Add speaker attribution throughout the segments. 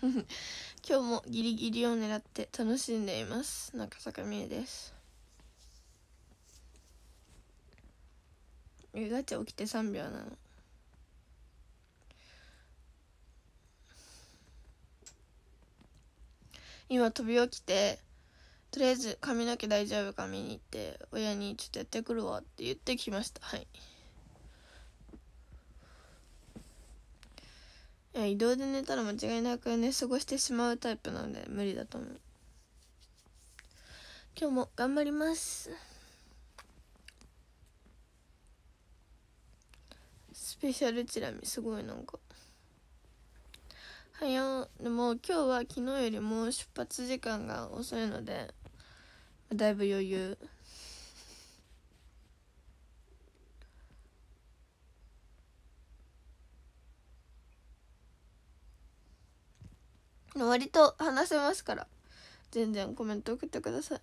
Speaker 1: 今日もギリギリを狙って楽しんでいます中坂美恵ですえガチ起きて3秒なの今飛び起きてとりあえず髪の毛大丈夫か見に行って親にちょっとやってくるわって言ってきましたはい。いや移動で寝たら間違いなく寝過ごしてしまうタイプなので無理だと思う今日も頑張りますスペシャルチラ見すごいなんかはやでも今日は昨日よりも出発時間が遅いのでだいぶ余裕割と話せますから全然コメント送ってください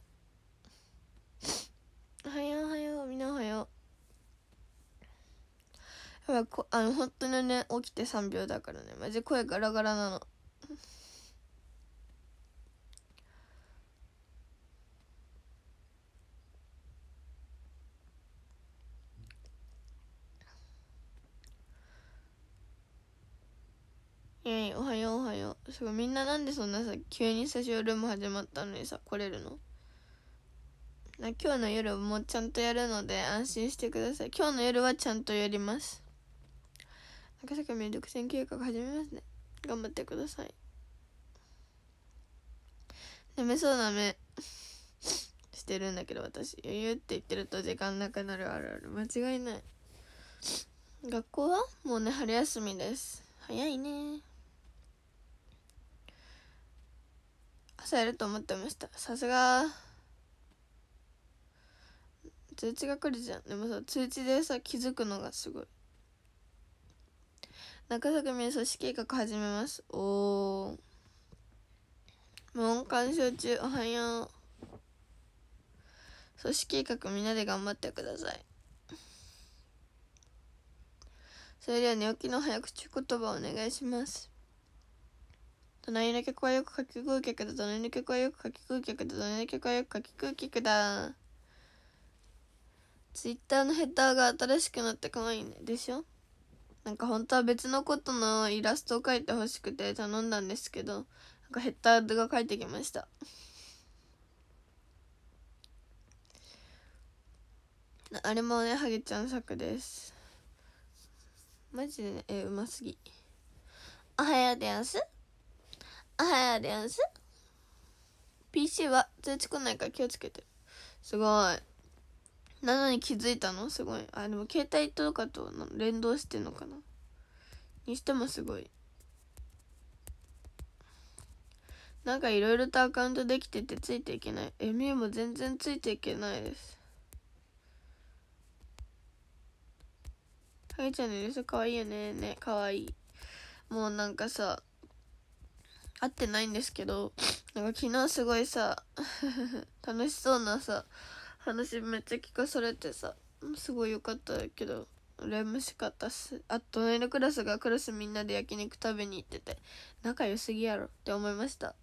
Speaker 1: おはようおはようみんなおはようやばいこあの本当にね起きて3秒だからねマジ声ガラガラなのいいおはようおはようすごいみんななんでそんなさ急にスタジオルーム始まったのにさ来れるのな今日の夜もちゃんとやるので安心してください今日の夜はちゃんとやります赤坂魅力戦計画始めますね頑張ってください眠そうな目してるんだけど私余裕って言ってると時間なくなるあるある間違いない学校はもうね春休みです早いねされると思ってましたさすが通知が来るじゃんでもさ通知でさ気づくのがすごい中作組組織計画始めますおお門鑑賞中おはよう組織計画みんなで頑張ってくださいそれでは寝起きの早口言葉をお願いします隣の曲はよくかき食う客だ。隣の曲はよくかき食う客だ。隣の曲はよくかき食う客だ。ツイッターのヘッダーが新しくなって可愛いね。でしょなんか本当は別のことのイラストを書いてほしくて頼んだんですけど、なんかヘッダーが書いてきました。あれもね、ハゲちゃん作です。マジでね、えうますぎ。おはようでやんす。おはようあれんす PC は通知来ないから気をつけてすごいなのに気づいたのすごいあでも携帯とかと連動してんのかなにしてもすごいなんかいろいろとアカウントできててついていけない。ミューも全然ついていけないです。はげちゃんの色さかわいいよね。ね、かわいい。もうなんかさ、会ってないんですけど、なんか昨日すごいさ、楽しそうなさ、話めっちゃ聞かされてさ、すごい良かったけど、羨ましかったっす。あ、隣のクラスがクラスみんなで焼肉食べに行ってて、仲良すぎやろって思いました。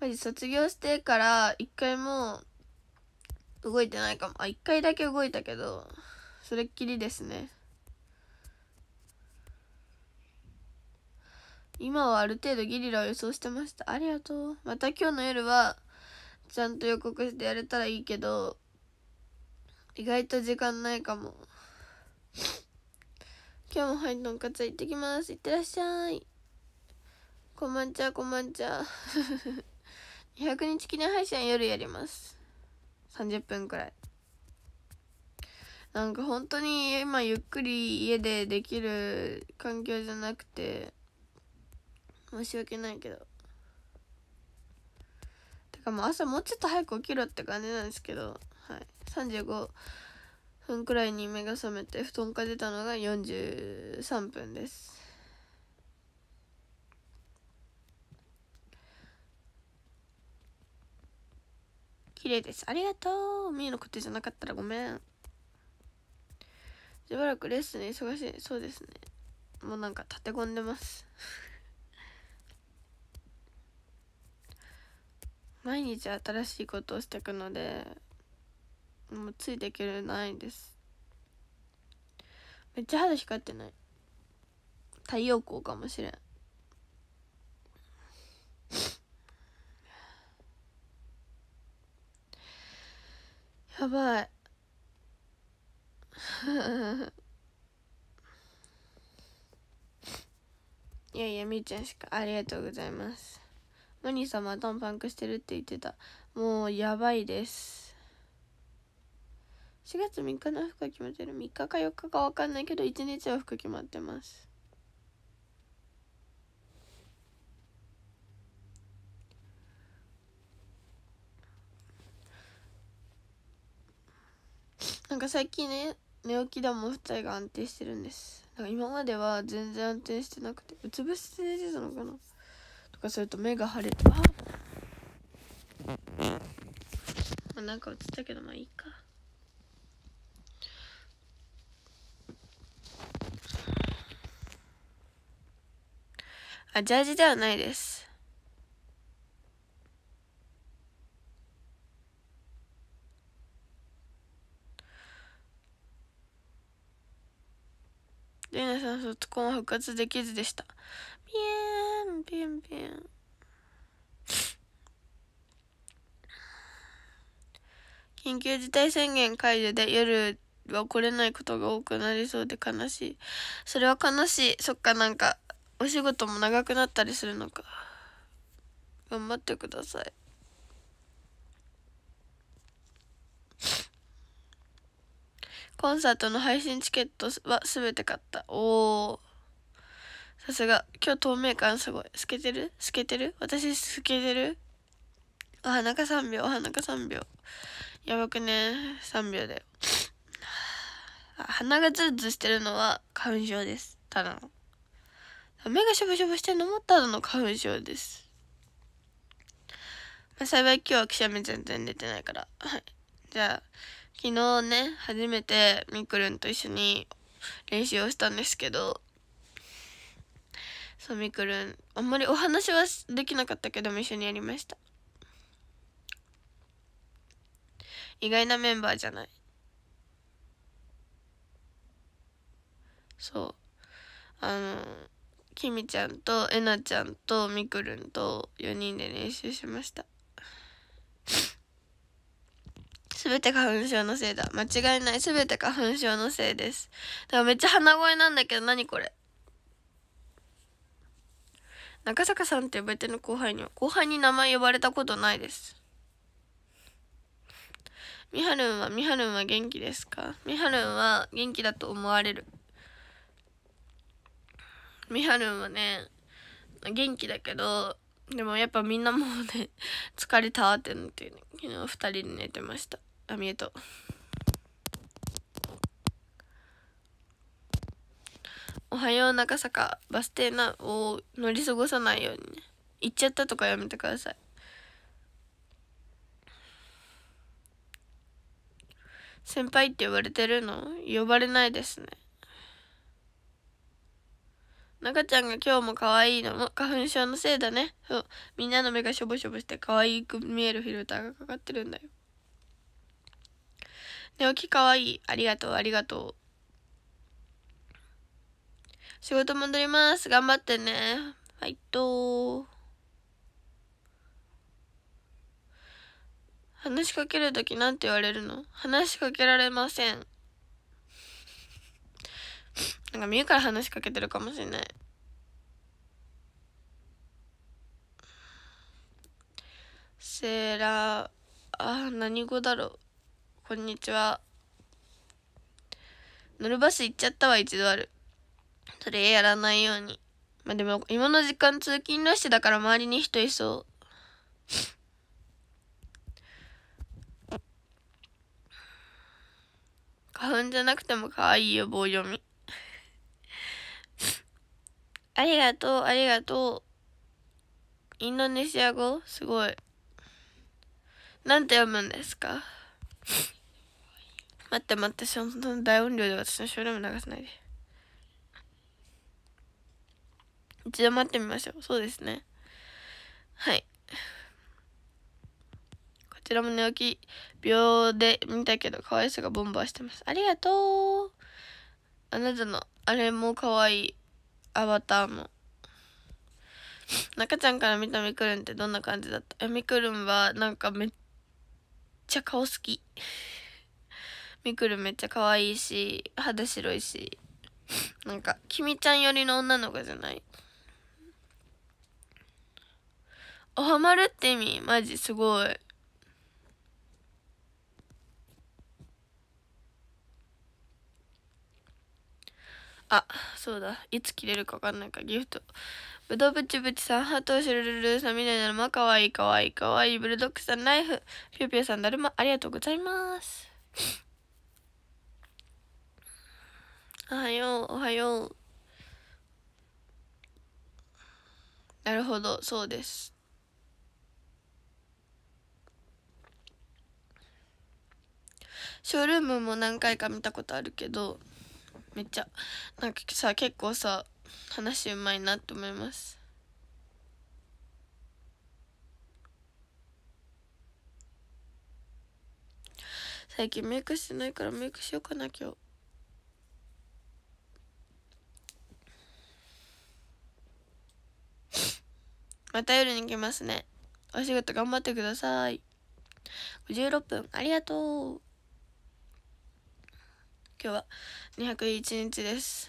Speaker 1: マジ卒業してから一回も動いてないかも。あ、一回だけ動いたけど、それっきりですね。今はある程度ゲリラを予想してましたありがとうまた今日の夜はちゃんと予告してやれたらいいけど意外と時間ないかも今日もハイトンカツ行ってきますいってらっしゃいこまんちゃこまんちゃ200 日記念配信夜やります30分くらいなんか本当に今ゆっくり家でできる環境じゃなくて申し訳ないけどてかもう朝もうちょっと早く起きろって感じなんですけどはい35分くらいに目が覚めて布団から出たのが43分です綺麗ですありがとうみーのことじゃなかったらごめんしばらくレッスン忙しいそうですねもうなんか立て込んでます毎日新しいことをしていくのでもうついていけないんですめっちゃ肌光ってない太陽光かもしれんやばい いやいやみーちゃんしかありがとうございますのに様ドンパンクしてるって言ってたもうやばいです4月3日の服は決まってる3日か4日か分かんないけど1日は服決まってますなんか最近ね寝起きだも二体が安定してるんですなんか今までは全然安定してなくてうつ伏せ寝てたのかなとかすると目が腫れてあまあなんか映ったけどまあいいかあジャージではないですレナさん卒婚は復活できずでした。ピエー緊急事態宣言解除で夜は来れないことが多くなりそうで悲しい。それは悲しい。そっか、なんか、お仕事も長くなったりするのか。頑張ってください。コンサートの配信チケットは全て買った。おー。さすが。今日透明感すごい。透けてる透けてる私透けてるお花か3秒、お花か3秒。やばくね3秒で鼻がズルズルしてるのは花粉症ですただの目がしょぼしょぼしてるのもただの花粉症です、まあ、幸い今日はくしゃみ全然出てないからはいじゃあ昨日ね初めてみくるんと一緒に練習をしたんですけどそうみくるんあんまりお話はできなかったけども一緒にやりました意外なメンバーじゃないそうあのきみちゃんとえなちゃんとみくるんと4人で練習しましたすべて花粉症のせいだ間違いないすべて花粉症のせいですだからめっちゃ鼻声なんだけど何これ中坂さんって呼ばれての後輩には後輩に名前呼ばれたことないですみはるんはみはるんは元気ですかみはるんは元気だと思われるみはるんはね元気だけどでもやっぱみんなもうね疲れたってなって、ね、昨日二人で寝てましたあみえとおはよう中坂バス停なを乗り過ごさないようにね行っちゃったとかやめてください先輩って呼ばれてるの呼ばれないですね。中ちゃんが今日も可愛いのも花粉症のせいだね。そう。みんなの目がしょぼしょぼして可愛く見えるフィルターがかかってるんだよ。寝起き可愛い。ありがとう、ありがとう。仕事戻ります。頑張ってね。はい、とー。話しかけるときなんて言われるの話しかけられません。なんかみゆから話しかけてるかもしれない。セーラー、あ、何語だろう。こんにちは。乗るバス行っちゃったわ、一度ある。それやらないように。まあ、でも、今の時間通勤ラッシュだから周りに人いそう。花粉じゃなくても可愛いよ、棒読み。ありがとう、ありがとう。インドネシア語すごい。なんて読むんですか 待って待って、そん大音量で私のショールーム流さないで。一度待ってみましょう。そうですね。はい。ちらも寝起き秒で見たけど可愛さがボンバーしてます。ありがとうあなたのあれも可愛いアバターも。中ちゃんから見たみくるんってどんな感じだったみくるんはなんかめっちゃ顔好き。みくるんめっちゃ可愛いし、肌白いし。なんか、きみちゃん寄りの女の子じゃないおはまるって意味マジすごい。あそうだいつ切れるか分かんないかギフトぶどうぶちぶちさんハートシュルルルさんみななまかわいいかわいいかわいいブルドッグさんナイフぴピぴーさんだるまありがとうございますおはようおはようなるほどそうですショールームも何回か見たことあるけどめっちゃなんかさ結構さ話うまいなって思います最近メイクしてないからメイクしようかな今日。また夜に来ますね。お仕事頑張ってください。16分ありがとう。今日は201日です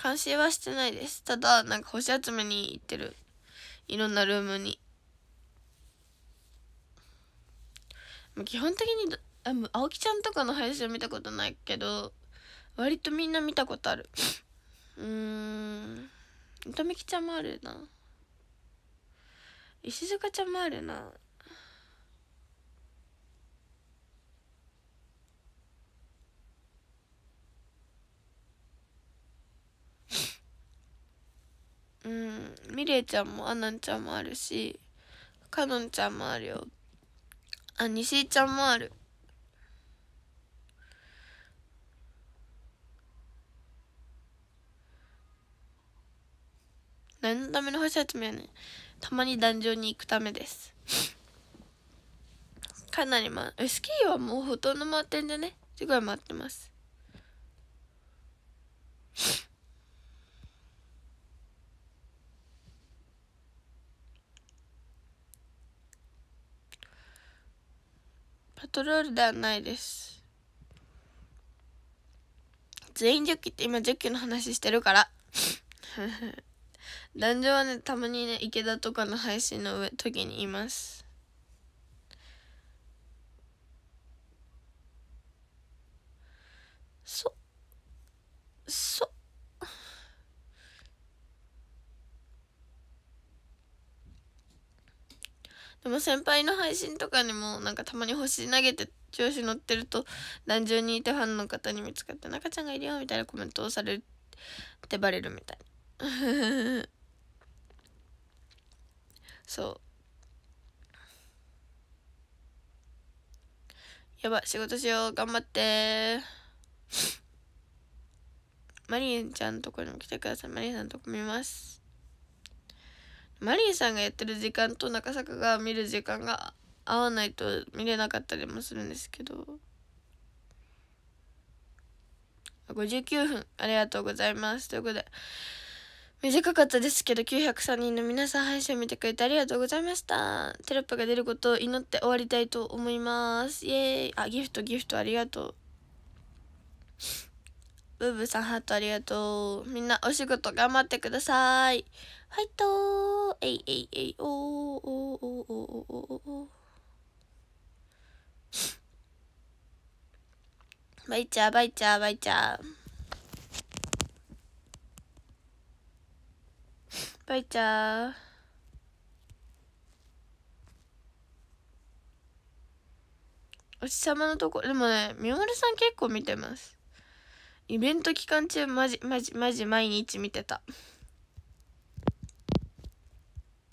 Speaker 1: 監視はしてないですただなんか星集めに行ってるいろんなルームに基本的にあ青木ちゃんとかの配信見たことないけど割とみんな見たことあるうーん糸美きちゃんもあるな石塚ちゃんもあるなミレイちゃんもアナンちゃんもあるしカノンちゃんもあるよあ西井ちゃんもある何のための星集めやねんたまに壇上に行くためですかなりまあスキーはもうほとんど回ってんじゃねすごい回ってますパトロールではないです全員ジョッキって今ジョッキの話してるから 壇上はねたまにね池田とかの配信の上時にいますそそでも先輩の配信とかにもなんかたまに星投げて調子乗ってると男女にいてファンの方に見つかって「中ちゃんがいるよ」みたいなコメントをされってバレるみたいそうやば仕事しよう頑張ってマリンちゃんとこにも来てくださいマリンさんとこ見ますマリーさんがやってる時間と中坂が見る時間が合わないと見れなかったりもするんですけど59分ありがとうございますということで短かったですけど903人の皆さん配信を見てくれてありがとうございましたテロップが出ることを祈って終わりたいと思いますイエーイあギフトギフトありがとうブーブーさんハートありがとうみんなお仕事頑張ってくださいはいとー、えいえいえい、おー、おー、おー、おー、おー、おー。バイチャー、バイチャー、バイチャー。バイチャー。お日様のとこ、でもね、みおるさん結構見てます。イベント期間中、まじ、まじ、まじ、毎日見てた。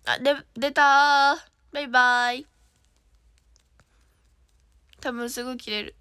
Speaker 1: あ、で、出たバイバイ。多分すぐ切れる。